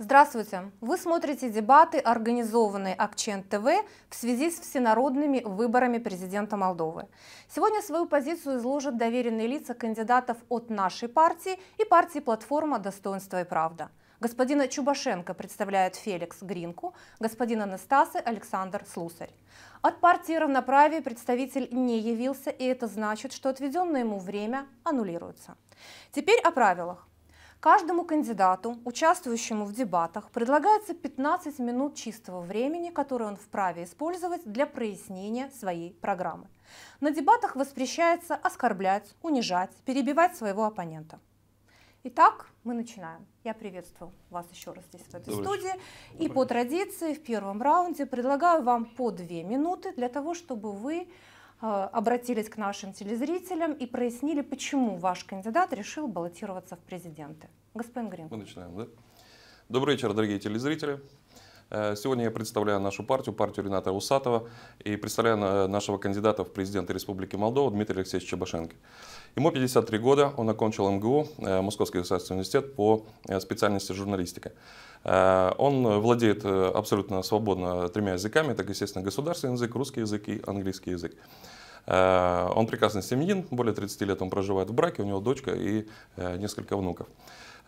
Здравствуйте! Вы смотрите дебаты, организованные Акчен ТВ в связи с всенародными выборами президента Молдовы. Сегодня свою позицию изложат доверенные лица кандидатов от нашей партии и партии «Платформа. Достоинства и правда». Господина Чубашенко представляет Феликс Гринку, господина Настасы Александр Слусарь. От партии равноправия представитель не явился, и это значит, что отведенное ему время аннулируется. Теперь о правилах. Каждому кандидату, участвующему в дебатах, предлагается 15 минут чистого времени, которое он вправе использовать для прояснения своей программы. На дебатах воспрещается оскорблять, унижать, перебивать своего оппонента. Итак, мы начинаем. Я приветствую вас еще раз здесь, в этой Добрый студии. Добрый. И по традиции в первом раунде предлагаю вам по две минуты для того, чтобы вы Э, обратились к нашим телезрителям и прояснили, почему ваш кандидат решил баллотироваться в президенты. Господин Грин. Мы начинаем, да? Добрый вечер, дорогие телезрители. Э, сегодня я представляю нашу партию, партию Рената Усатова, и представляю э, нашего кандидата в президенты Республики Молдова Дмитрия Алексеевича Башенко. Ему 53 года, он окончил МГУ, э, Московский государственный университет по специальности журналистика. Он владеет абсолютно свободно тремя языками, так естественно, государственный язык, русский язык и английский язык. Он прекрасный семьянин, более 30 лет он проживает в браке, у него дочка и несколько внуков.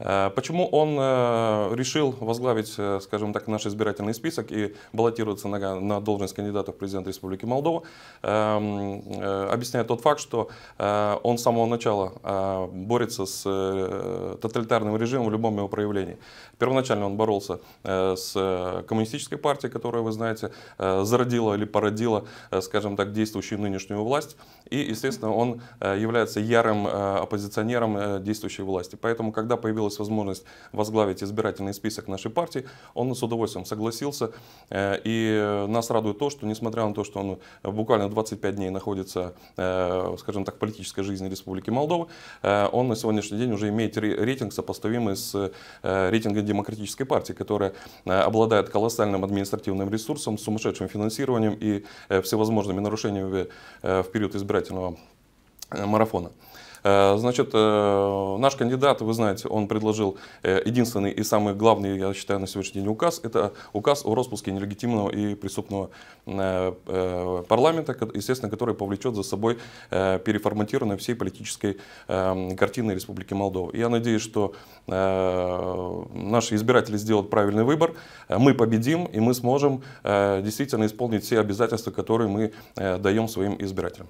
Э, почему он э, решил возглавить, э, скажем так, наш избирательный список и баллотироваться на, на должность кандидата в президент Республики Молдова, эм, объясняет тот факт, что он с самого начала борется с тоталитарным режимом в любом его проявлении. Первоначально он боролся с коммунистической партией, которая, вы знаете, зародила или породила, скажем так, действующую нынешнюю власть. И, естественно, он является ярым оппозиционером действующей власти. Поэтому, когда появилась представилась возможность возглавить избирательный список нашей партии, он с удовольствием согласился. Э, и нас радует то, что несмотря на то, что он буквально 25 дней находится, э, скажем так, в политической жизни Республики Молдова, э, он на сегодняшний день уже имеет рейтинг, сопоставимый с рейтингом Демократической партии, которая обладает колоссальным административным ресурсом, сумасшедшим финансированием и всевозможными нарушениями в период избирательного марафона. Э, значит, э, наш кандидат, вы знаете, он предложил э, единственный и самый главный, я считаю, на сегодняшний день указ. Это указ о распуске нелегитимного и преступного парламента, естественно, который повлечет за собой переформатирование всей политической картины Республики Молдова. Я надеюсь, что наши избиратели сделают правильный выбор, мы победим, и мы сможем действительно исполнить все обязательства, которые мы даем своим избирателям.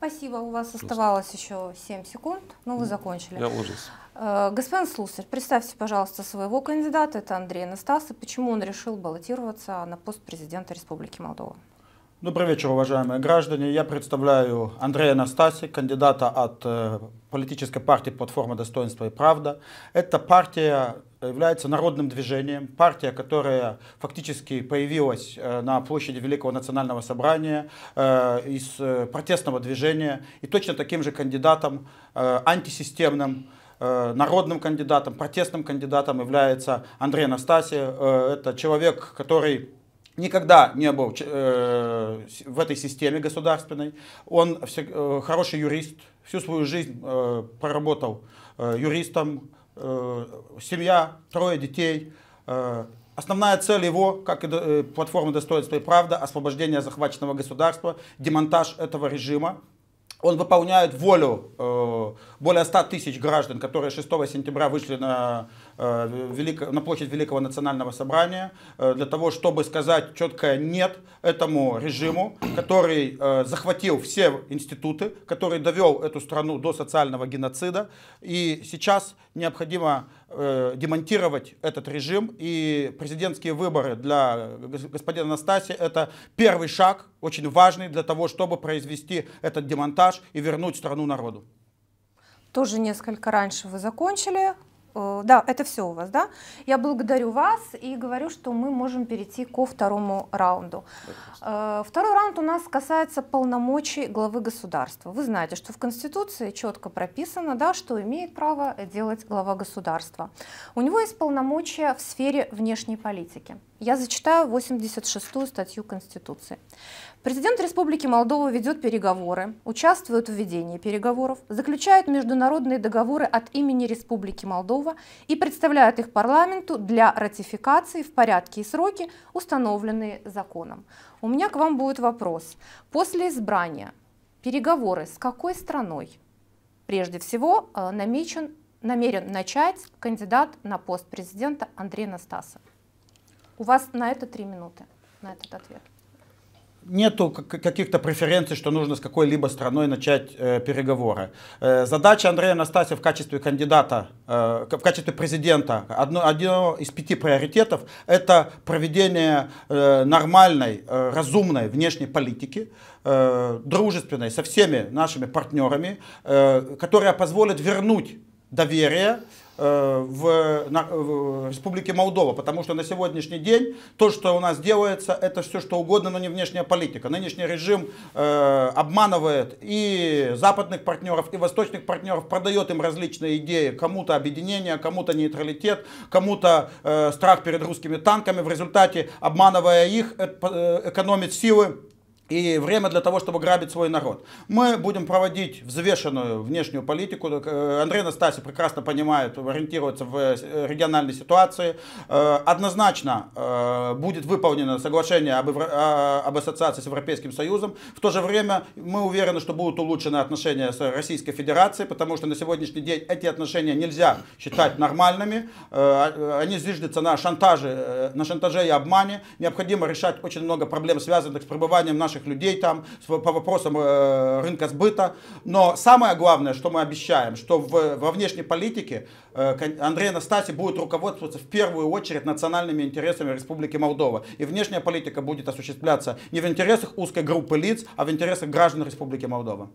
Спасибо. У вас Просто. оставалось еще 7 секунд, но вы закончили. Я ужас. Э, господин Слусарь, представьте, пожалуйста, своего кандидата, это Андрей Настасов. Почему он решил баллотироваться на пост президента Республики Молдова? Добрый вечер, уважаемые граждане. Я представляю Андрея Настаси, кандидата от э, политической партии «Платформа достоинства и правда». Эта партия является народным движением, партия, которая фактически появилась э, на площади Великого национального собрания э, из э, протестного движения и точно таким же кандидатом антисистемным, народным кандидатом, протестным кандидатом является Андрей Анастасия. Это человек, который никогда не был в этой системе государственной. Он хороший юрист, всю свою жизнь э, проработал юристом, э, семья, трое детей. Э, основная цель его, как и э, платформы «Достоинство и правда», освобождение захваченного государства, демонтаж этого режима. Он выполняет волю э, более 100 тысяч граждан, которые 6 сентября вышли на Э, велик... на площадь Великого Национального Собрания э, для того, чтобы сказать четкое «нет» этому режиму, который э, захватил все институты, который довел эту страну до социального геноцида. И сейчас необходимо демонтировать этот режим. И президентские выборы для господина Анастасия – это первый шаг, очень важный для того, чтобы произвести этот демонтаж и вернуть страну народу. Тоже несколько раньше вы закончили, Э, да, это все у вас, да? Я благодарю вас и говорю, что мы можем перейти ко второму раунду. Э, второй раунд у нас касается полномочий главы государства. Вы знаете, что в Конституции четко прописано, да, что имеет право делать глава государства. У него есть полномочия в сфере внешней политики. Я зачитаю 86-ю статью Конституции. Президент Республики Молдова ведет переговоры, участвует в ведении переговоров, заключает международные договоры от имени Республики Молдова и представляет их парламенту для ратификации в порядке и сроки, установленные законом. У меня к вам будет вопрос. После избрания переговоры с какой страной? Прежде всего, э, намечен, намерен начать кандидат на пост президента Андрей Настасов. У вас на это три минуты, на этот ответ нету каких-то преференций, что нужно с какой-либо страной начать э, переговоры. Э, задача Андрея Настасьев в качестве кандидата, э, в качестве президента, одно, одно из пяти приоритетов, это проведение э, нормальной, э, разумной внешней политики, э, дружественной со всеми нашими партнерами, э, которая позволит вернуть доверие Э, в, на, в Республике Молдова, потому что на сегодняшний день то, что у нас делается, это все что угодно, но не внешняя политика. Нынешний режим э, обманывает и западных партнеров, и восточных партнеров, продает им различные идеи, кому-то объединение, кому-то нейтралитет, кому-то э, страх перед русскими танками, в результате обманывая их, э, э экономит силы и время для того, чтобы грабить свой народ. Мы будем проводить взвешенную внешнюю политику. Э, Андрей Настасьев прекрасно понимает, ориентируется в э, э, региональной ситуации. Однозначно будет выполнено соглашение об, об ассоциации с Европейским Союзом. В то же время мы уверены, что будут улучшены отношения с Российской Федерацией, потому что на сегодняшний день эти отношения нельзя считать нормальными. А, они зиждятся на шантаже, на шантаже и обмане. Необходимо решать очень много проблем, связанных с пребыванием наших наших людей там по вопросам э, рынка сбыта. Но самое главное, что мы обещаем, что в, во внешней политике э, Андрей Анастасий будет руководствоваться в первую очередь национальными интересами Республики Молдова. И внешняя политика будет осуществляться не в интересах узкой группы лиц, а в интересах граждан Республики Молдова.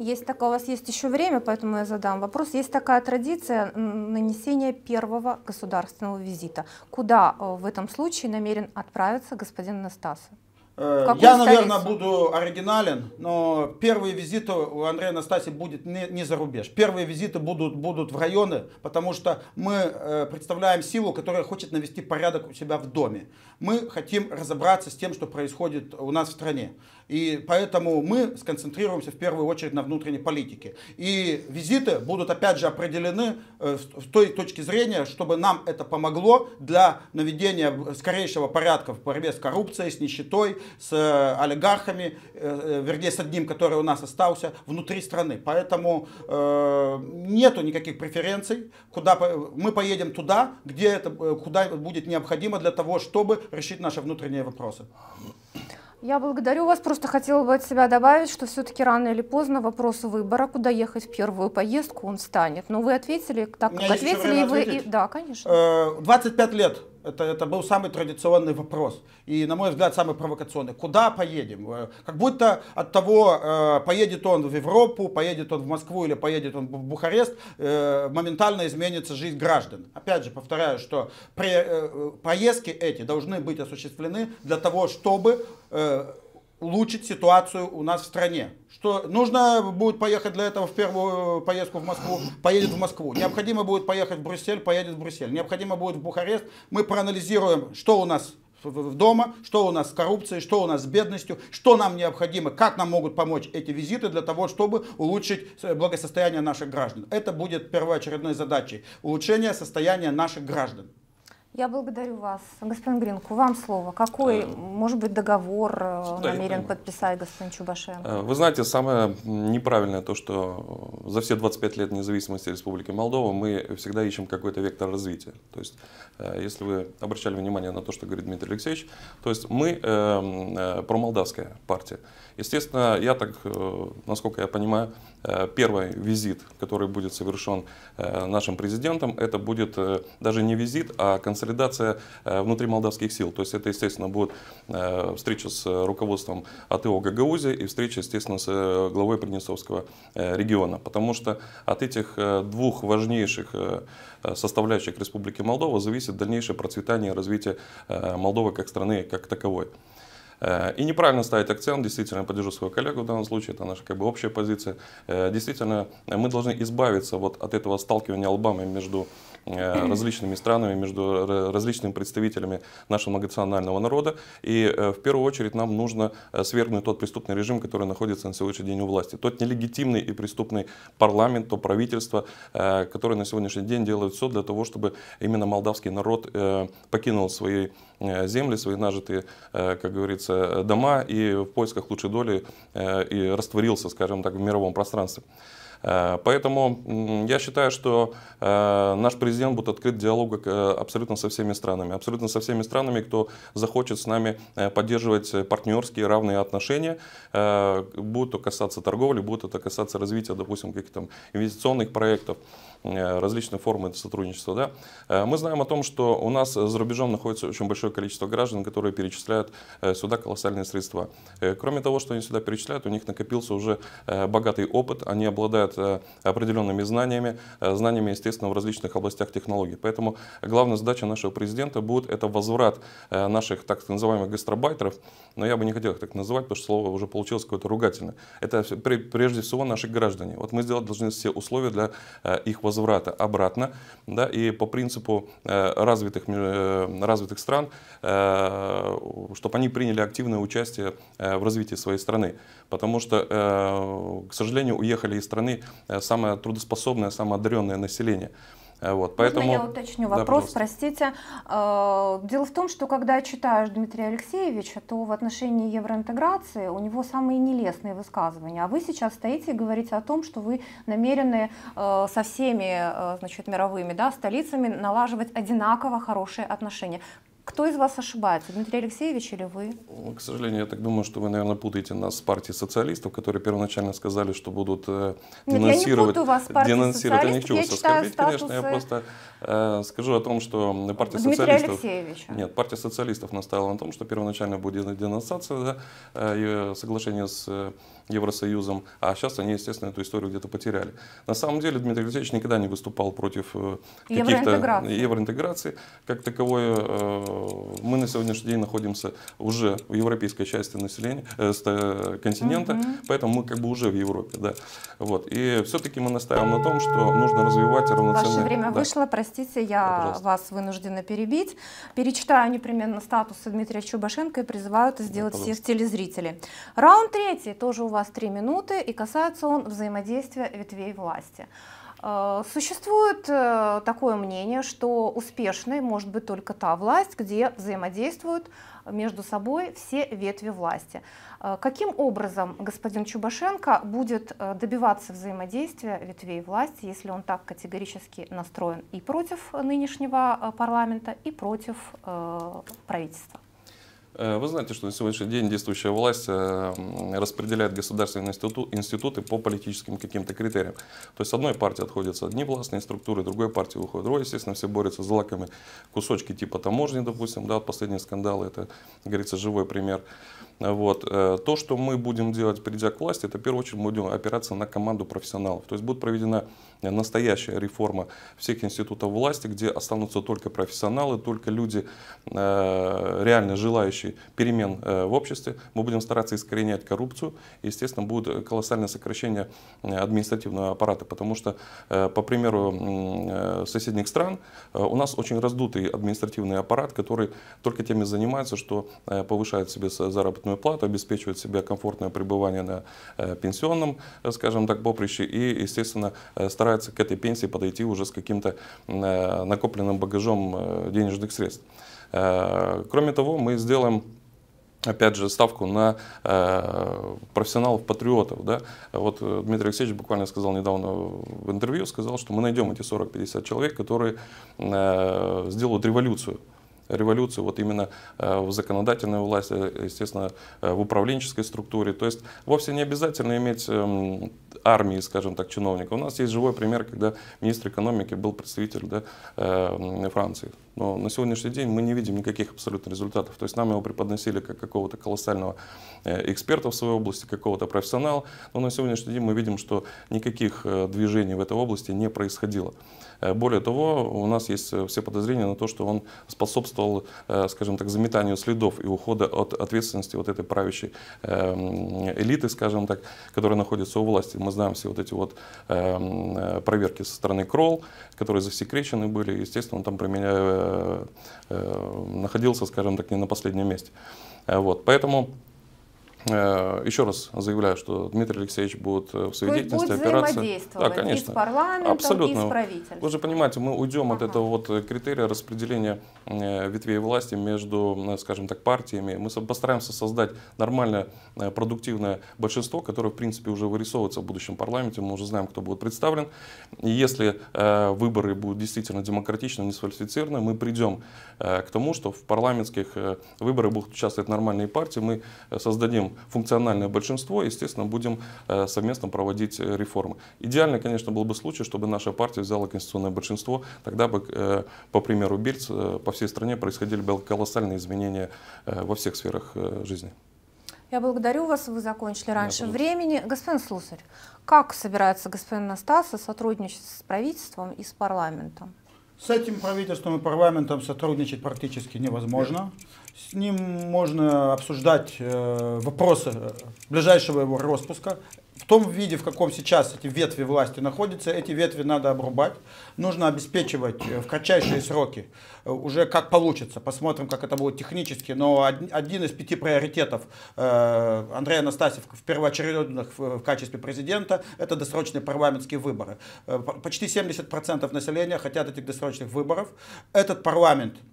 Есть такое, у вас есть еще время, поэтому я задам вопрос. Есть такая традиция нанесения первого государственного визита. Куда э, в этом случае намерен отправиться господин Анастасов? Э, я, наверное, буду оригинален, но первые визиты у Андрея Настаси будет не, не за рубеж. Первые визиты будут, будут в районы, потому что мы э, представляем силу, которая хочет навести порядок у себя в доме. Мы хотим разобраться с тем, что происходит у нас в стране. И поэтому мы сконцентрируемся в первую очередь на внутренней политике. И визиты будут опять же определены э, в той точке зрения, чтобы нам это помогло для наведения скорейшего порядка в борьбе с коррупцией, с нищетой, с э, олигархами, э, э, вернее, с одним, который у нас остался, внутри страны. Поэтому нету никаких преференций. Куда мы поедем туда, где это, куда будет необходимо для того, чтобы решить наши внутренние вопросы. Я благодарю вас. Просто хотела бы от себя добавить, что все-таки рано или поздно вопрос выбора, куда ехать в первую поездку, он станет. Но вы ответили так, как ответили. И вы, и, да, конечно. 25 лет это, это был самый традиционный вопрос. И, на мой взгляд, самый провокационный. Куда поедем? Э, как будто от того, э, поедет он в Европу, поедет он в Москву или поедет он в Бухарест, э, моментально изменится жизнь граждан. Опять же, повторяю, что поездки эти должны быть осуществлены для того, чтобы улучшить ситуацию у нас в стране. Что нужно будет поехать для этого в первую э, поездку в Москву, поедет в Москву. Необходимо будет поехать в Брюссель, поедет в Брюссель. Необходимо будет в Бухарест. Мы проанализируем, что у нас в дома, что у нас с коррупцией, что у нас с бедностью, что нам необходимо, как нам могут помочь эти визиты для того, чтобы улучшить э, благосостояние наших граждан. Это будет первоочередной задачей. Улучшение состояния наших граждан. Я благодарю вас. Господин Гринку, вам слово. Какой, э, может быть, договор э, да, намерен подписать господин Чубашенко? Э, вы знаете, самое неправильное то, что за все 25 лет независимости Республики Молдова мы всегда ищем какой-то вектор развития. То есть, если вы обращали внимание на то, что говорит Дмитрий Алексеевич, то есть мы эм, э, промолдавская партия. Естественно, я так, насколько я понимаю, Э, первый визит, который будет совершен э, нашим президентом, это будет э, даже не визит, а консолидация внутри молдавских сил. То есть это, естественно, будет встреча с руководством АТО Гагаузии и встреча, естественно, с главой Приднестровского региона. Потому что от этих двух важнейших составляющих Республики Молдова зависит дальнейшее процветание и развитие Молдовы как страны как таковой. Э, и неправильно ставить акцент, действительно, я поддержу свою коллегу в данном случае, это наша как бы общая позиция. Э, действительно, мы должны избавиться вот от этого сталкивания лбами между э, различными странами, между различными представителями нашего многонационального народа. И в первую очередь нам нужно свергнуть тот преступный режим, который находится на сегодняшний день у власти. Тот нелегитимный и преступный парламент, то правительство, которое на сегодняшний день делает все для того, чтобы именно молдавский народ покинул свои земли, свои нажитые, как говорится, строятся э, дома и в поисках лучшей доли э, и растворился, скажем так, в мировом пространстве. Э, поэтому я считаю, что наш президент будет открыт диалог абсолютно со всеми странами, абсолютно со всеми странами, кто захочет с нами поддерживать партнерские равные отношения, будет то касаться торговли, будет это касаться развития, допустим, каких-то инвестиционных проектов. Э, различные формы сотрудничества. Да? Э, мы знаем о том, что у нас за рубежом находится очень большое количество граждан, которые перечисляют э, сюда колоссальные средства. Кроме того, что они сюда перечисляют, у них накопился уже богатый опыт, они обладают определенными знаниями, знаниями, естественно, в различных областях технологий. Поэтому главная задача нашего президента будет это возврат наших так называемых гастробайтеров, но я бы не хотел их так называть, потому что слово уже получилось какое-то ругательное. Это прежде всего наши граждане. Вот мы сделать должны все условия для их возврата возврата обратно, да, и по принципу э, развитых, э, развитых стран, э, чтобы они приняли активное участие в развитии своей страны. Потому что, к сожалению, уехали из страны самое трудоспособное, самое одаренное население. Э, вот, поэтому... Можно я уточню вопрос, пожалуйста. простите. Э, дело в том, что когда читаешь Дмитрия Алексеевича, то в отношении евроинтеграции у него самые нелестные высказывания. А вы сейчас стоите и говорите о том, что вы намерены э, со всеми значит, мировыми да, столицами налаживать одинаково хорошие отношения. Кто из вас ошибается, Дмитрий Алексеевич или вы? Ну, к сожалению, я так думаю, что вы, наверное, путаете нас с партией социалистов, которые первоначально сказали, что будут э, денонсировать. Нет, я не путаю вас с партией денонсировать. Я не хочу вас оскорбить, статусы... конечно, я просто э, скажу о том, что партия Дмитрия социалистов... Алексеевича. Нет, партия социалистов настаивала на том, что первоначально будет денонсация, да, э, э, соглашение с э, Евросоюзом, а сейчас они, естественно, эту историю где-то потеряли. На самом деле Дмитрий Алексеевич никогда не выступал против каких-то евроинтеграции. евроинтеграции как таковой Э, мы на сегодняшний день находимся уже в европейской части населения, э, континента, угу. поэтому мы как бы уже в Европе, да. Вот. И все-таки мы настаиваем на том, что нужно развивать равноценные... Ваше время да. вышло, простите, я да, вас вынуждена перебить. Перечитаю непременно статус Дмитрия Чубашенко и призываю это сделать да, всех телезрителей. Раунд третий, тоже у вас три минуты, и касается он взаимодействия ветвей власти. Э, существует э, такое мнение, что успешной может быть только та власть, где взаимодействуют между собой все ветви власти. Э, каким образом господин Чубашенко будет добиваться взаимодействия ветвей власти, если он так категорически настроен и против нынешнего парламента, и против правительства? Э, вы знаете, что на сегодняшний день действующая власть э, распределяет государственные институты по политическим каким-то критериям. То есть одной партии отходятся одни властные структуры, другой партии выходят другой. Естественно, все борются с злаками, кусочки типа таможни, допустим, да, последние скандалы, это, говорится, живой пример. Вот. Э, то, что мы будем делать, придя к власти, это в первую очередь мы будем опираться на команду профессионалов. То есть будет проведена э, настоящая реформа всех институтов власти, где останутся только профессионалы, только люди, э, реально желающие перемен в обществе. Мы будем стараться искоренять коррупцию. И, естественно, будет колоссальное сокращение административного аппарата, потому что, по примеру соседних стран, у нас очень раздутый административный аппарат, который только теми занимается, что повышает себе заработную заработную плату, обеспечивают себе комфортное пребывание на э, пенсионном, э, скажем так, поприще и, естественно, э, стараются к этой пенсии подойти уже с каким-то накопленным багажом денежных средств. Кроме того, мы сделаем опять же, ставку на э, профессионалов-патриотов. Да? Вот Дмитрий Алексеевич буквально сказал недавно в интервью, сказал, что мы найдем эти 40-50 человек, которые э, сделают революцию революцию вот именно э, в законодательной власти, э, естественно, э, в управленческой структуре. То есть вовсе не обязательно иметь эм, армии, скажем так, чиновников. У нас есть живой пример, когда министр экономики был представитель да, Франции. Но на сегодняшний день мы не видим никаких абсолютно результатов. То есть нам его преподносили как какого-то колоссального эксперта в своей области, какого-то профессионала. Но на сегодняшний день мы видим, что никаких движений в этой области не происходило. Э, более того, у нас есть э, все подозрения на то, что он способствовал, э, скажем так, заметанию следов и ухода от ответственности вот этой правящей эм, элиты, скажем так, которая находится у власти. Мы знаем все вот эти вот эм, проверки со стороны Кролл, которые засекречены были. Естественно, он там применя... находился, скажем так, не на последнем месте. Вот. Поэтому Э, еще раз заявляю, что Дмитрий Алексеевич будет э, в своей будет операции. Да, конечно. И с парламентом, Абсолютно. и с правительством. Вы же понимаете, мы уйдем ага. от этого вот критерия распределения э, ветвей власти между, скажем так, партиями. Мы постараемся создать нормальное, продуктивное большинство, которое, в принципе, уже вырисовывается в будущем парламенте. Мы уже знаем, кто будет представлен. И если выборы будут действительно демократичны, не сфальсифицированы, мы придем к тому, что в парламентских выборах будут участвовать нормальные партии. Мы создадим функциональное большинство, естественно, будем э, совместно проводить э, реформы. Идеально, конечно, был бы случай, чтобы наша партия взяла конституционное большинство, тогда бы, э, по примеру Бирц, по всей стране происходили бы колоссальные изменения во всех сферах жизни. Я благодарю вас, вы закончили раньше времени. Господин Слусарь, как собирается господин Настаса сотрудничать с правительством и с парламентом? С этим правительством и парламентом сотрудничать практически невозможно. С ним можно обсуждать э, вопросы э, ближайшего его распуска. В том виде, в каком сейчас эти ветви власти находятся, эти ветви надо обрубать. Нужно обеспечивать э, в кратчайшие сроки. Э, уже как получится. Посмотрим, как это будет технически. Но один из пяти приоритетов Андрея Анастасьев в первоочередных в качестве президента – это досрочные парламентские выборы. Почти 70% населения хотят этих досрочных выборов. Этот парламент –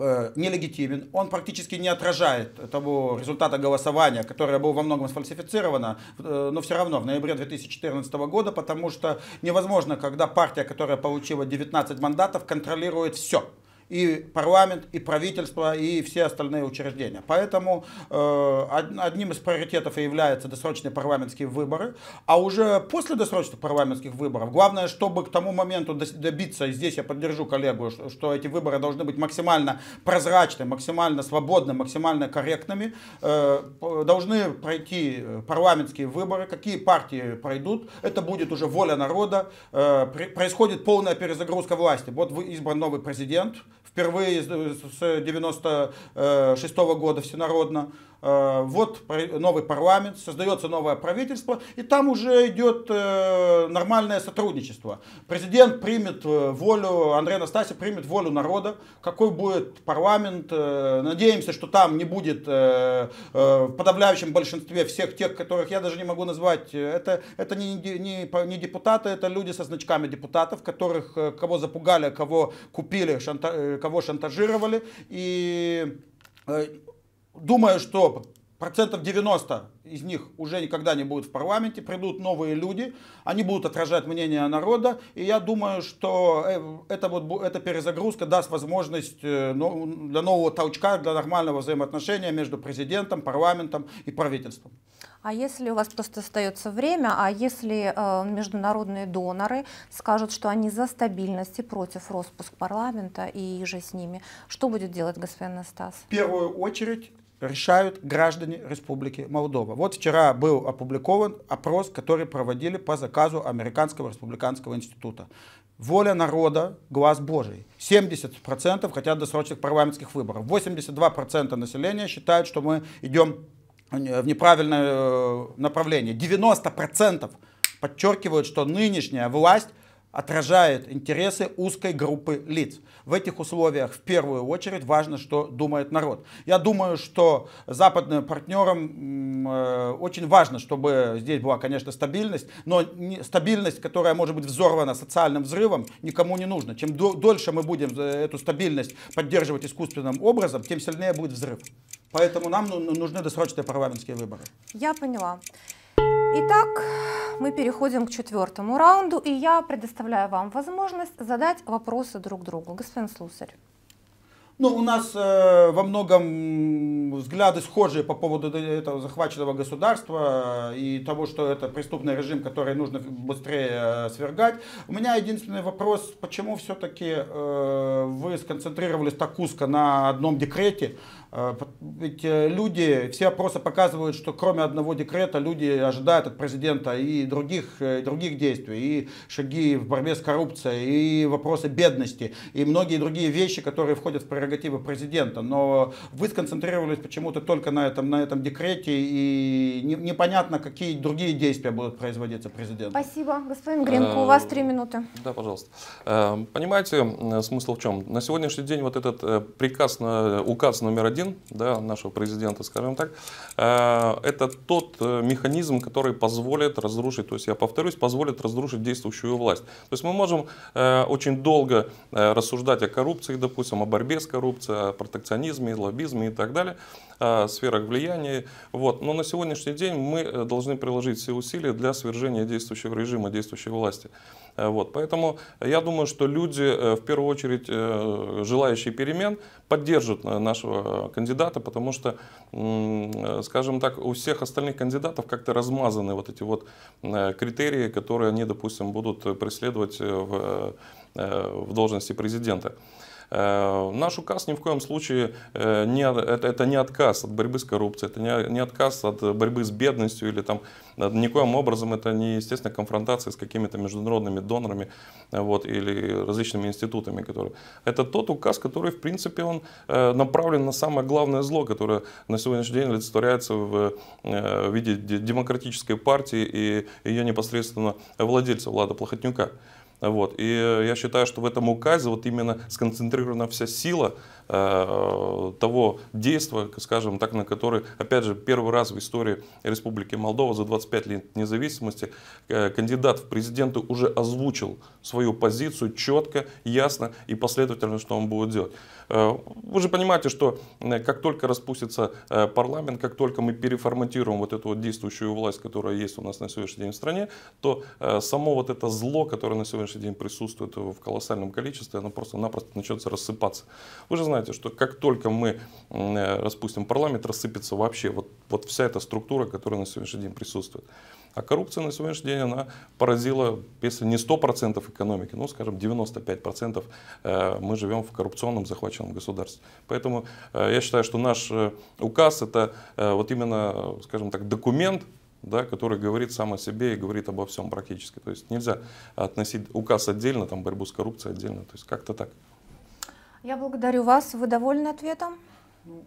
Э, нелегитимен, он практически не отражает того результата голосования, которое было во многом сфальсифицировано, э, но все равно в ноябре 2014 года, потому что невозможно, когда партия, которая получила 19 мандатов, контролирует все и парламент, и правительство, и все остальные учреждения. Поэтому э, одним из приоритетов и являются досрочные парламентские выборы. А уже после досрочных парламентских выборов, главное, чтобы к тому моменту добиться, и здесь я поддержу коллегу, что эти выборы должны быть максимально прозрачны, максимально свободны, максимально корректными, э, должны пройти э, парламентские выборы, какие партии пройдут, это будет уже воля народа, э, происходит полная перезагрузка власти. Вот вы избран новый президент, впервые с 96 э, года всенародно. Э, вот новый парламент, создается новое правительство, и там уже идет э, нормальное сотрудничество. Президент примет э, волю, Андрей Настаси, примет волю народа, какой будет парламент. Надеемся, что там не будет в подавляющем большинстве всех тех, которых я даже не могу назвать. Это, это не, не, не депутаты, это люди со значками депутатов, которых кого запугали, кого купили, шанта, кого шантажировали. И думаю, что процентов 90 из них уже никогда не будет в парламенте, придут новые люди, они будут отражать мнение народа, и я думаю, что э, это вот, эта перезагрузка даст возможность э, для нового толчка, для нормального взаимоотношения между президентом, парламентом и правительством. А если у вас просто остается время, а если э, международные доноры скажут, что они за стабильность и против распуск парламента и же с ними, что будет делать господин Настас? В первую очередь решают граждане Республики Молдова. Вот вчера был опубликован опрос, который проводили по заказу Американского республиканского института. Воля народа, глаз Божий. 70% хотят досрочных парламентских выборов. 82% населения считают, что мы идем в неправильное э, направление. 90% подчеркивают, что нынешняя власть отражает интересы узкой группы лиц. В этих условиях в первую очередь важно, что думает народ. Я думаю, что западным партнерам э, очень важно, чтобы здесь была, конечно, стабильность, но стабильность, которая может быть взорвана социальным взрывом, никому не нужна. Чем дольше мы будем э, эту стабильность поддерживать искусственным образом, тем сильнее будет взрыв. Поэтому нам ну, нужны досрочные парламентские выборы. Я поняла. Итак, мы переходим к четвертому раунду, и я предоставляю вам возможность задать вопросы друг другу. Господин Слусарь. Ну, у нас э, во многом взгляды схожие по поводу этого захваченного государства э, и того, что это преступный режим, который нужно быстрее э, свергать. У меня единственный вопрос, почему все-таки э, вы сконцентрировались так узко на одном декрете? Э, ведь э, люди, все опросы показывают, что кроме одного декрета люди ожидают от президента и других, э, и других действий, и шаги в борьбе с коррупцией, и вопросы бедности, и многие другие вещи, которые входят в прерогативы президента. Но вы сконцентрировались почему-то только на этом, на этом декрете, и не, непонятно, какие другие действия будут производиться президентом. Спасибо. Господин Гринко, у вас три минуты. Да, пожалуйста. Понимаете, смысл в чем? На сегодняшний день вот этот приказ, указ номер один м да, нашего президента, скажем так, э, это тот э, механизм, который позволит разрушить, то есть я повторюсь, позволит разрушить действующую власть. То есть мы можем э, очень долго рассуждать о коррупции, допустим, о борьбе с коррупцией, о протекционизме, лоббизме и так далее, о сферах влияния. Вот. Но на сегодняшний день мы должны приложить все усилия для свержения действующего режима, действующей власти. Э, вот, поэтому я думаю, что люди, э, в первую очередь, э, желающие перемен, поддержат нашего кандидата, потому что, скажем так, у всех остальных кандидатов как-то размазаны вот эти вот критерии, которые они, допустим, будут преследовать в, в должности президента. Э, наш указ ни в коем случае э, не, это, это не отказ от борьбы с коррупцией, это не, не отказ от борьбы с бедностью или там никоим образом это не, естественно, конфронтация с какими-то международными донорами э, вот, или различными институтами. Которые... Это тот указ, который, в принципе, он направлен на самое главное зло, которое на сегодняшний день олицетворяется в виде демократической партии и ее непосредственно владельца Влада Плохотнюка. Вот. И я считаю, что в этом указе вот именно сконцентрирована вся сила Э, того действия, скажем так, на который, опять же, первый раз в истории Республики Молдова за 25 лет независимости э, кандидат в президенты уже озвучил свою позицию четко, ясно и последовательно, что он будет делать. Э, вы же понимаете, что как только распустится парламент, как только мы переформатируем вот эту вот действующую власть, которая есть у нас на сегодняшний день в стране, то само вот это зло, которое на сегодняшний день присутствует в колоссальном количестве, оно просто-напросто начнется рассыпаться. Вы же знаете, знаете, что как только мы э, распустим парламент, рассыпется вообще вот, вот вся эта структура, которая на сегодняшний день присутствует. А коррупция на сегодняшний день, она поразила, если не 100% экономики, ну, скажем, 95% э, мы живем в коррупционном захваченном государстве. Поэтому э, я считаю, что наш указ это вот именно, скажем так, документ, да, который говорит сам о себе и говорит обо всем практически. То есть нельзя относить указ отдельно, там борьбу с коррупцией отдельно, то есть как-то так. Я благодарю вас. Вы довольны ответом? Ну,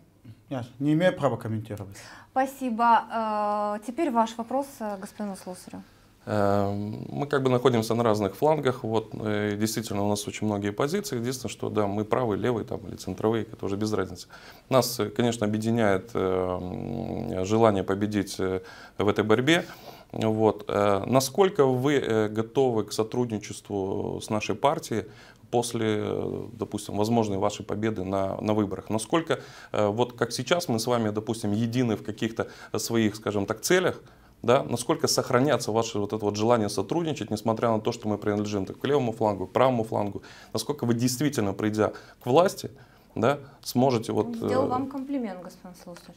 я не имею права комментировать. Спасибо. Э, теперь ваш вопрос э, господину Слусарю. Э, мы как бы находимся на разных флангах, вот, действительно у нас очень многие позиции, единственное, что да, мы правые, левые там, или центровые, это уже без разницы. Нас, конечно, объединяет желание победить в этой борьбе, вот. Насколько вы готовы к сотрудничеству с нашей партией после, допустим, возможной вашей победы на, на выборах. Насколько, э, вот как сейчас мы с вами, допустим, едины в каких-то своих, скажем так, целях, да, насколько сохранятся ваше вот это вот желание сотрудничать, несмотря на то, что мы принадлежим так, к левому флангу, к правому флангу, насколько вы действительно, придя к власти, да, сможете вот... Сделал э, вам комплимент, господин слушатель.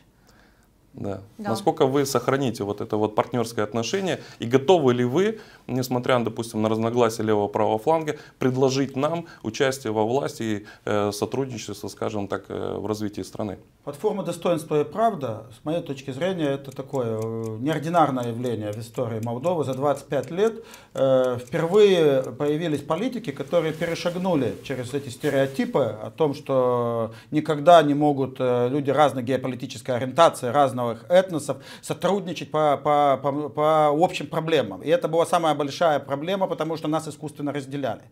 Да. да. Насколько вы сохраните вот это вот партнерское отношение и готовы ли вы, несмотря, допустим, на разногласия левого правого фланга, предложить нам участие во власти и э, сотрудничество, скажем так, э, в развитии страны? Платформа «Достоинство и правда», с моей точки зрения, это такое э, неординарное явление в истории Молдовы. За 25 лет э, впервые появились политики, которые перешагнули через эти стереотипы о том, что никогда не могут э, люди разной геополитической ориентации, разного разных этносов сотрудничать по, по, по, по общим проблемам. И это была самая большая проблема, потому что нас искусственно разделяли.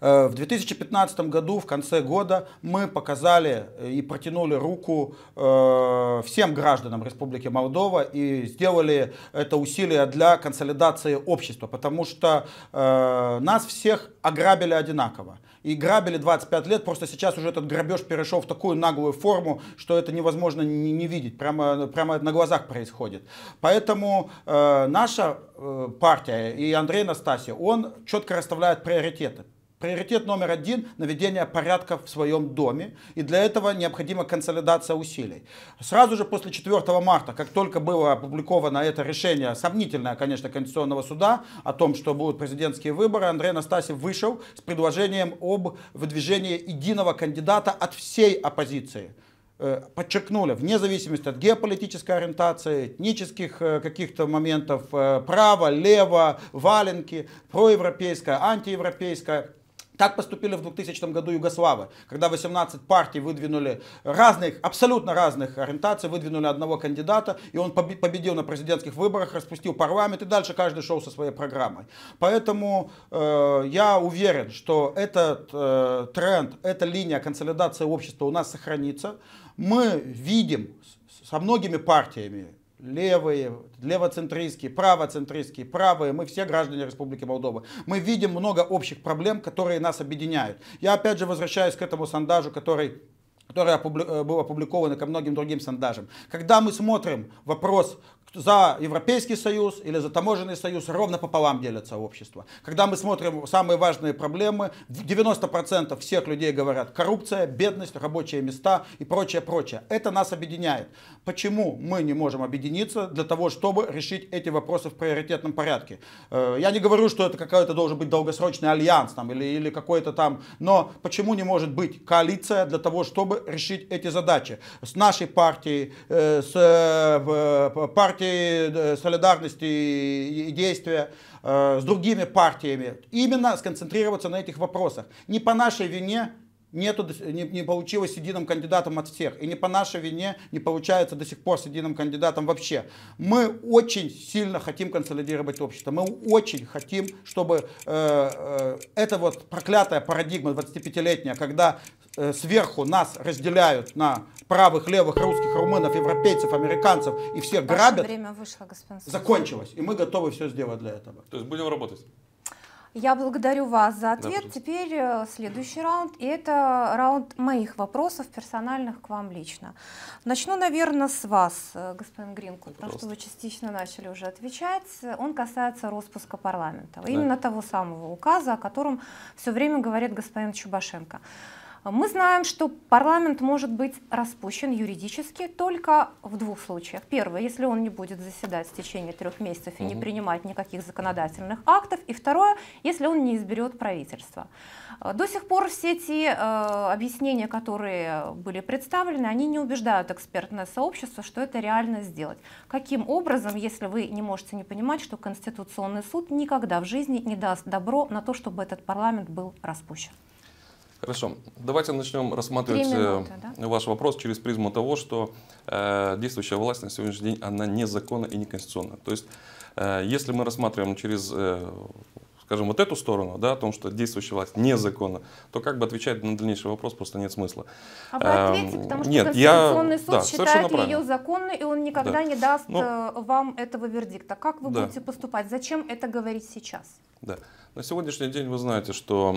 Э, в 2015 году, в конце года, мы показали э, и протянули руку э, всем гражданам Республики Молдова и сделали это усилие для консолидации общества, потому что нас всех ограбили одинаково. И грабили 25 лет, просто сейчас уже этот грабеж перешел в такую наглую форму, что это невозможно не, не видеть, прямо, прямо на глазах происходит. Поэтому э, наша э, партия и Андрей Настасьев, он четко расставляет приоритеты. Приоритет номер один – наведение порядка в своем доме. И для этого необходима консолидация усилий. Сразу же после 4 марта, как только было опубликовано это решение, сомнительное, конечно, Конституционного суда, о том, что будут президентские выборы, Андрей Настасьев вышел с предложением об выдвижении единого кандидата от всей оппозиции э, подчеркнули, вне зависимости от геополитической ориентации, этнических э, каких-то моментов, э, право, лево, валенки, проевропейское, антиевропейское, так поступили в 2000 году Югославы, когда 18 партий выдвинули разных, абсолютно разных ориентаций, выдвинули одного кандидата, и он победил на президентских выборах, распустил парламент, и дальше каждый шел со своей программой. Поэтому э, я уверен, что этот э, тренд, эта линия консолидации общества у нас сохранится. Мы видим со многими партиями левые, левоцентристские, правоцентристские, правые, мы все граждане Республики Молдова. Мы видим много общих проблем, которые нас объединяют. Я опять же возвращаюсь к этому сандажу, который который опубли... Э, был опубликован ко многим другим сандажам. Когда мы смотрим вопрос за Европейский Союз или за таможенный союз ровно пополам делятся общество. Когда мы смотрим самые важные проблемы, 90% всех людей говорят коррупция, бедность, рабочие места и прочее, прочее. Это нас объединяет. Почему мы не можем объединиться для того, чтобы решить эти вопросы в приоритетном порядке? Э, я не говорю, что это какой-то должен быть долгосрочный альянс там, или, или какой-то там, но почему не может быть коалиция для того, чтобы решить эти задачи? С нашей партией, э, с э, партией партией э, солидарности и действия, э, с другими партиями. Именно сконцентрироваться на этих вопросах. Не по нашей вине нету, не, не получилось с единым кандидатом от всех. И не по нашей вине не получается до сих пор с единым кандидатом вообще. Мы очень сильно хотим консолидировать общество. Мы очень хотим, чтобы э, э, эта вот проклятая парадигма 25-летняя, когда Э, сверху нас разделяют на правых, левых, русских, румынов, европейцев, американцев и всех Ваше грабят. время вышло, господин Закончилось, и мы готовы все сделать для этого. То есть будем работать. Я благодарю вас за ответ. Да, Теперь э, следующий раунд. И это раунд моих вопросов персональных к вам лично. Начну, наверное, с вас, э, господин Гринку, потому пожалуйста. что вы частично начали уже отвечать. Он касается распуска парламента. Да. Именно того самого указа, о котором все время говорит господин Чубашенко. Мы знаем, что парламент может быть распущен юридически только в двух случаях. Первое, если он не будет заседать в течение трех месяцев и не принимать никаких законодательных актов. И второе, если он не изберет правительство. Э, до сих пор все эти э, объяснения, которые были представлены, они не убеждают экспертное сообщество, что это реально сделать. Каким образом, если вы не можете не понимать, что Конституционный суд никогда в жизни не даст добро на то, чтобы этот парламент был распущен? Хорошо, давайте начнем рассматривать минуты, э, да? ваш вопрос через призму того, что э, действующая власть на сегодняшний день, она незаконна и неконституционна. То есть, э, если мы рассматриваем через, э, скажем, вот эту сторону, да, о том, что действующая власть незаконна, то как бы отвечать на дальнейший вопрос просто нет смысла. А вы ответите, эм, потому что Конституционный я... суд да, считает ее законной, и он никогда да. не даст Но... Ну э, вам этого вердикта. Как вы да. будете поступать? Зачем это говорить сейчас? Да. На сегодняшний день вы знаете, что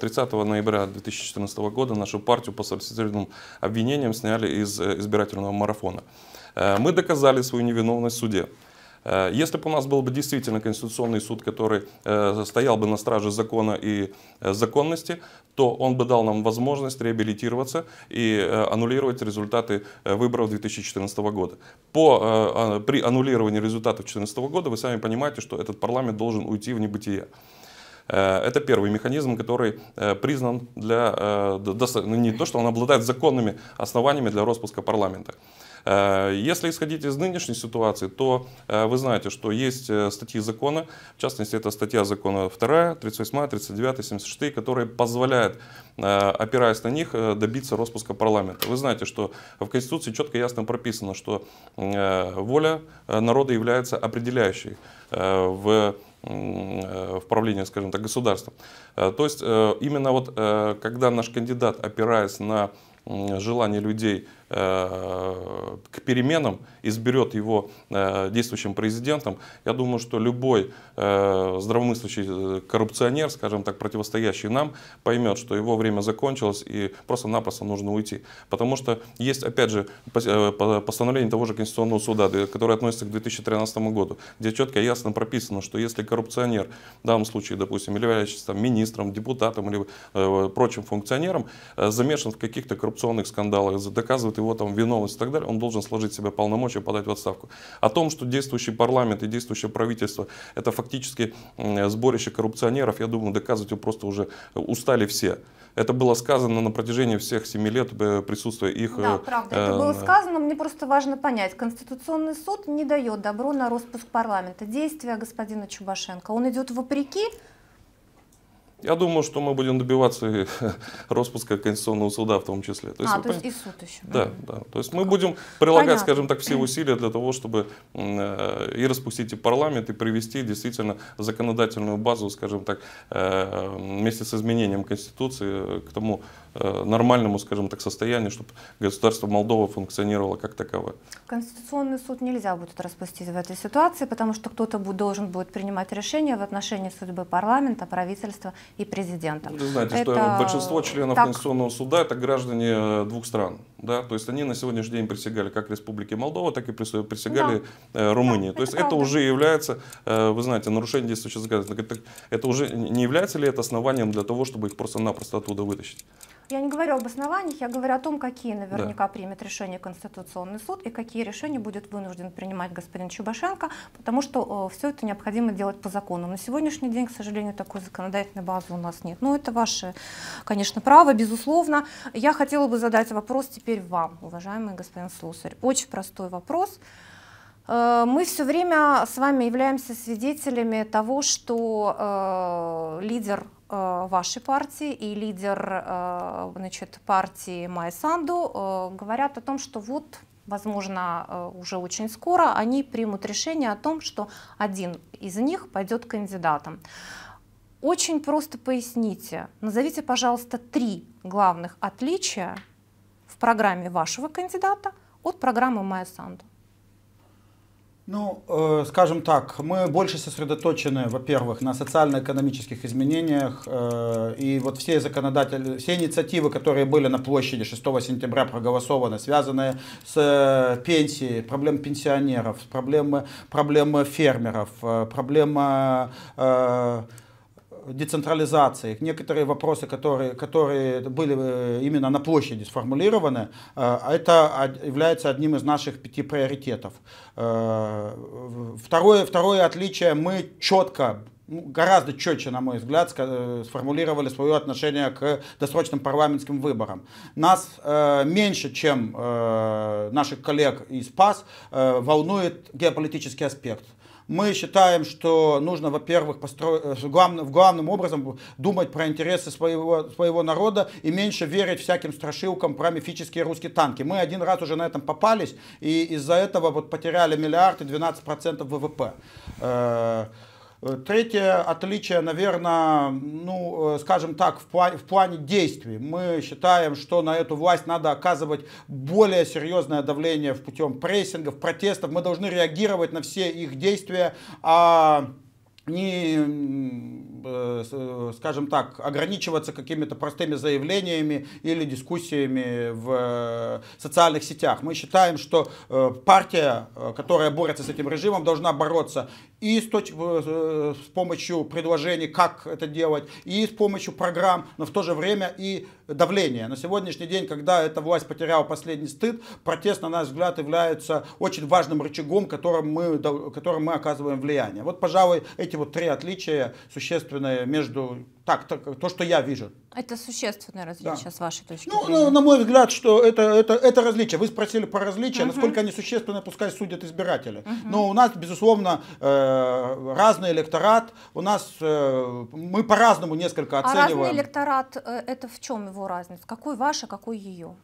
30 ноября 2014 года нашу партию по субсидированным обвинениям сняли из э, избирательного марафона. Э, мы доказали свою невиновность в суде. Э, если бы у нас был бы действительно Конституционный суд, который стоял бы на страже закона и законности, то он бы дал нам возможность реабилитироваться и аннулировать результаты выборов 2014 года. По, а, при аннулировании результатов 2014 года вы сами понимаете, что этот парламент должен уйти в небытие. Э, это первый механизм, который э, признан для, э, ну, не то, что он обладает законными основаниями для распуска парламента. Если исходить из нынешней ситуации, то вы знаете, что есть статьи закона, в частности, это статья закона 2, 38, 39, 76, которые позволяют, опираясь на них, добиться распуска парламента. Вы знаете, что в Конституции четко и ясно прописано, что воля народа является определяющей в Э, в правление, скажем так, государством. Э, то есть э, именно вот когда наш кандидат опираясь на желание людей Э, к переменам изберет его э, действующим президентом, я думаю, что любой э, здравомыслящий коррупционер, скажем так, противостоящий нам, поймет, что его время закончилось и просто-напросто нужно уйти. Потому что есть, опять же, постановление того же Конституционного суда, которое относится к 2013 году, где четко и ясно прописано, что если коррупционер, в данном случае, допустим, или является министром, депутатом или прочим функционером, замешан в каких-то коррупционных скандалах, доказывает его там виновность и так далее, он должен сложить себе полномочия подать в отставку. О том, что действующий парламент и действующее правительство это фактически сборище коррупционеров, я думаю, доказывать его просто уже устали все. Это было сказано на протяжении всех семи лет э, присутствия их. Да, э, правда, э, это было сказано. Мне просто важно понять. Конституционный суд не дает добро на распуск парламента. Действия господина Чубашенко, он идет вопреки я думаю, что мы будем добиваться и распуска Конституционного суда в том числе. То есть, а, то есть и суд еще. Да, да. То есть мы будем прилагать, Понятно. скажем так, все усилия для того, чтобы э, и распустить и парламент, и привести действительно законодательную базу, скажем так, э, вместе с изменением Конституции э, к тому нормальному, скажем так, состоянию, чтобы государство Молдова функционировало как таковое. Конституционный суд нельзя будет распустить в этой ситуации, потому что кто-то должен будет принимать решение в отношении судьбы парламента, правительства и президентом. Вы знаете, это... что большинство членов так... Конституционного суда это граждане э, двух стран. Да? То есть они на сегодняшний день присягали как Республике Молдова, так и присягали да. Э, Румынии. Да, То есть это, это уже является, э, вы знаете, нарушение действующего законодательства. Это, это уже не является ли это основанием для того, чтобы их просто-напросто оттуда вытащить? Я не говорю об основаниях, я говорю о том, какие наверняка да. примет решение Конституционный суд и какие решения будет вынужден принимать господин Чубашенко, потому что э, все это необходимо делать по закону. На сегодняшний день, к сожалению, такой законодательной базы у нас нет. Но это ваше, конечно, право, безусловно. Я хотела бы задать вопрос теперь вам, уважаемый господин Слусарь. Очень простой вопрос. Э, мы все время с вами являемся свидетелями того, что э, лидер Э, вашей партии и лидер э, значит, партии Майсанду э, говорят о том, что вот возможно, уже очень скоро они примут решение о том, что один из них пойдет кандидатом. Очень просто поясните, назовите, пожалуйста, три главных отличия в программе вашего кандидата от программы Майя Санду. Ну, э, скажем так, мы больше сосредоточены, во-первых, на социально-экономических изменениях. Э, и вот все законодатели, все инициативы, которые были на площади 6 сентября проголосованы, связанные с э, пенсией, проблем пенсионеров, проблемы, проблемы фермеров, э, проблема... Э, децентрализации, некоторые вопросы, которые, которые были э, именно на площади сформулированы, э, это является одним из наших пяти приоритетов. Э, второе, второе отличие, мы четко ну, гораздо четче, на мой взгляд, сформулировали свое отношение к досрочным парламентским выборам. Нас э, меньше, чем э, наших коллег из ПАС, э, волнует геополитический аспект. Э, мы считаем, что нужно, во-первых, постро... главным, э, главным образом думать про интересы своего, своего народа и меньше верить всяким страшилкам про мифические русские танки. Мы один раз уже на этом попались, и из-за этого вот потеряли миллиард и 12% ВВП. Э, Э, третье отличие, наверное, ну, э, скажем так, в плане, в плане действий. Мы считаем, что на эту власть надо оказывать более серьезное давление в путем прессингов, протестов. Мы должны реагировать на все их действия. А не, э, скажем так, ограничиваться какими-то простыми заявлениями или дискуссиями в э, социальных сетях. Мы считаем, что э, партия, которая борется с этим режимом, должна бороться и с, точ... с помощью предложений, как это делать, и с помощью программ, но в то же время и давления. На сегодняшний день, когда эта власть потеряла последний стыд, протест, на наш взгляд, является очень важным рычагом, которым мы, которым мы оказываем влияние. Вот, пожалуй, эти вот три отличия существенные между так, так то, что я вижу. Это существенное различие да. с вашей точки ну, зрения. Ну, на мой взгляд, что это, это, это различие. Вы спросили про различия, угу. насколько они существенны, пускай судят избиратели. Угу. Но у нас, безусловно, э, разный электорат. У нас э, мы по-разному несколько оцениваем. А разный электорат, э, это в чем его разница? Какой ваша, какой ее?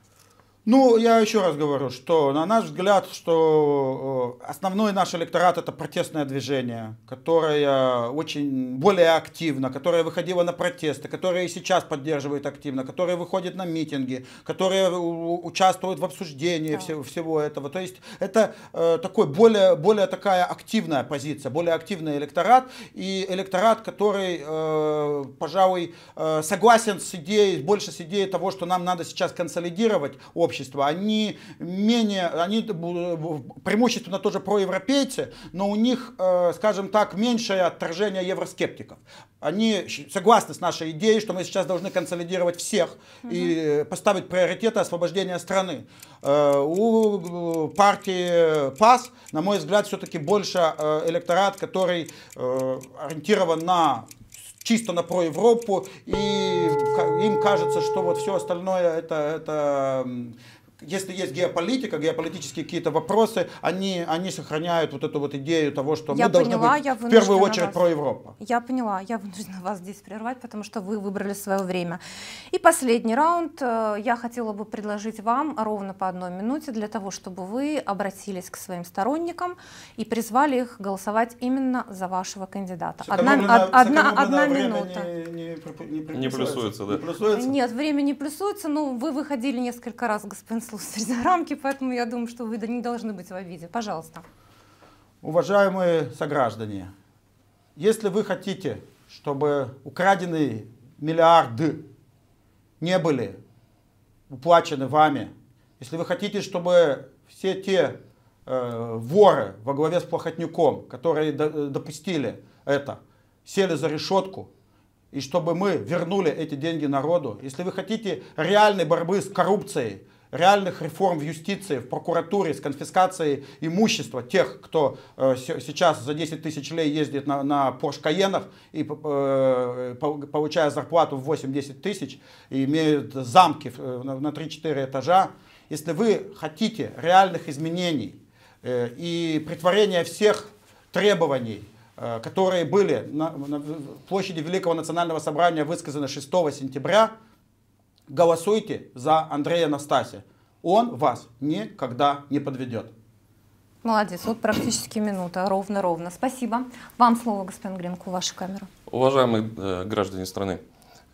Ну, я еще раз говорю, что на наш взгляд, что э, основной наш электорат это протестное движение, которое очень более активно, которое выходило на протесты, которое и сейчас поддерживает активно, которое выходит на митинги, которое участвует в обсуждении да. всего, всего этого. То есть это э, такой более, более такая активная позиция, более активный электорат и электорат, который, э, пожалуй, э, согласен с идеей, больше с идеей того, что нам надо сейчас консолидировать общество общества, они менее, они преимущественно тоже проевропейцы, но у них, э, скажем так, меньшее отторжение евроскептиков. Они согласны с нашей идеей, что мы сейчас должны консолидировать всех угу. и поставить приоритеты освобождения страны. Э, у партии ПАС, на мой взгляд, все-таки больше э, электорат, который ориентирован на чисто на про Европу и им кажется, что вот все остальное это, это если есть геополитика, геополитические какие-то вопросы, они, они сохраняют вот эту вот идею того, что я мы поняла, должны быть в первую очередь вас. про Европу. Я поняла, я вынуждена вас здесь прервать, потому что вы выбрали свое время. И последний раунд э, я хотела бы предложить вам ровно по одной минуте для того, чтобы вы обратились к своим сторонникам и призвали их голосовать именно за вашего кандидата. Одна, одна, одна минута. Не, не, не, не плюсуется, да? Не плюсуется? Нет, время не плюсуется, но вы выходили несколько раз, господин слушатель за рамки, поэтому я думаю, что вы не должны быть в обиде. Пожалуйста. Уважаемые сограждане, если вы хотите, чтобы украденные миллиарды не были уплачены вами, если вы хотите, чтобы все те э, воры во главе с Плохотнюком, которые до, э, допустили это, сели за решетку, и чтобы мы вернули эти деньги народу, если вы хотите реальной борьбы с коррупцией, реальных реформ в юстиции, в прокуратуре, с конфискацией имущества тех, кто э, сейчас за 10 тысяч лей ездит на, на Porsche Cayenne и э, получая зарплату в 8-10 тысяч, и имеют замки э, на 3-4 этажа. Если вы хотите реальных изменений э, и притворения всех требований, э, которые были на, на площади Великого национального собрания высказаны 6 сентября, Голосуйте за Андрея Настасия. Он вас никогда не подведет. Молодец, вот практически минута, ровно-ровно. Спасибо. Вам слово, господин Гринку, ваша камера. Уважаемые э, граждане страны,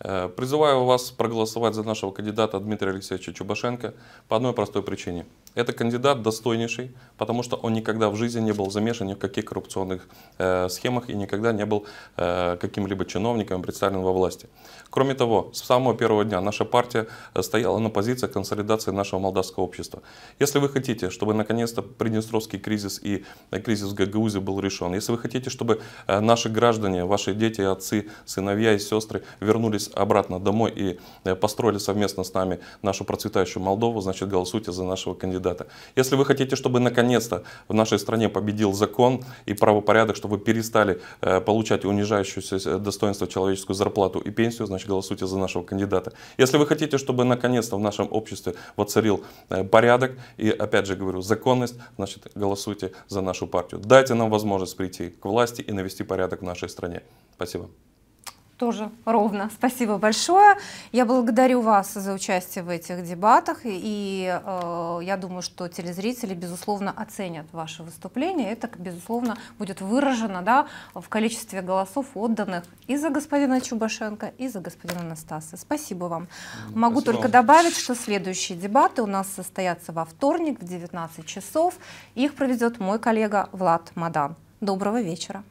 э, призываю вас проголосовать за нашего кандидата Дмитрия Алексеевича Чубашенко по одной простой причине – это кандидат достойнейший, потому что он никогда в жизни не был замешан ни в каких коррупционных э, схемах и никогда не был э, каким-либо чиновником представлен во власти. Кроме того, с самого первого дня наша партия э, стояла на позиции консолидации нашего молдавского общества. Если вы хотите, чтобы наконец-то Приднестровский кризис и э, кризис в Гагаузии был решен, если вы хотите, чтобы э, наши граждане, ваши дети, отцы, сыновья и сестры вернулись обратно домой и построили совместно с нами нашу процветающую Молдову, значит голосуйте за нашего кандидата кандидата. Если вы хотите, чтобы наконец-то в нашей стране победил закон и правопорядок, чтобы вы перестали э, получать унижающуюся э, достоинство человеческую зарплату и пенсию, значит голосуйте за нашего кандидата. Если вы хотите, чтобы наконец-то в нашем обществе воцарил э, порядок и, опять же говорю, законность, значит голосуйте за нашу партию. Дайте нам возможность прийти к власти и навести порядок в нашей стране. Спасибо тоже ровно. Спасибо большое. Я благодарю вас за участие в этих дебатах. И э, я думаю, что телезрители, безусловно, оценят ваше выступление. Это, безусловно, будет выражено да, в количестве голосов, отданных и за господина Чубашенко, и за господина Анастаса. Спасибо вам. Спасибо. Могу только добавить, что следующие дебаты у нас состоятся во вторник в 19 часов. Их проведет мой коллега Влад Мадан. Доброго вечера.